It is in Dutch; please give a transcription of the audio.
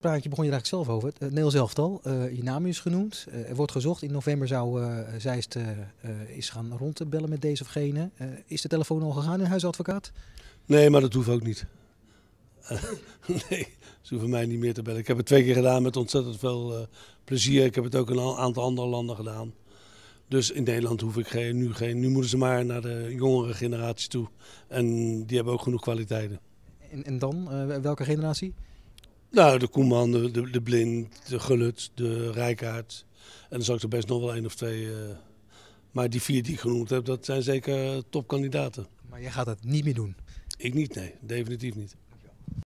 praatje begon je eigenlijk zelf over. Het Neil elftal, eh, je naam is genoemd. Eh, er wordt gezocht. In november zou uh, eh, Zeist is gaan rondbellen met deze of gene. is de telefoon al gegaan in huisadvocaat? Nee, maar dat hoeft ook niet. nee, ze hoeven mij niet meer te bellen. Ik heb het twee keer gedaan met ontzettend veel plezier. Ik heb het ook in een aantal andere landen gedaan. Dus in Nederland hoef ik geen, nu geen. Nu moeten ze maar naar de jongere generatie toe. En die hebben ook genoeg kwaliteiten. En, en dan? welke generatie? Nou, de Koeman, de, de, Blind, de Gulut, de Rijkaard. En dan zou ik er best nog wel één of twee. Eh, maar die vier die ik genoemd heb, dat zijn zeker topkandidaten. Maar jij gaat dat niet meer doen? Ik niet, nee. Definitief niet.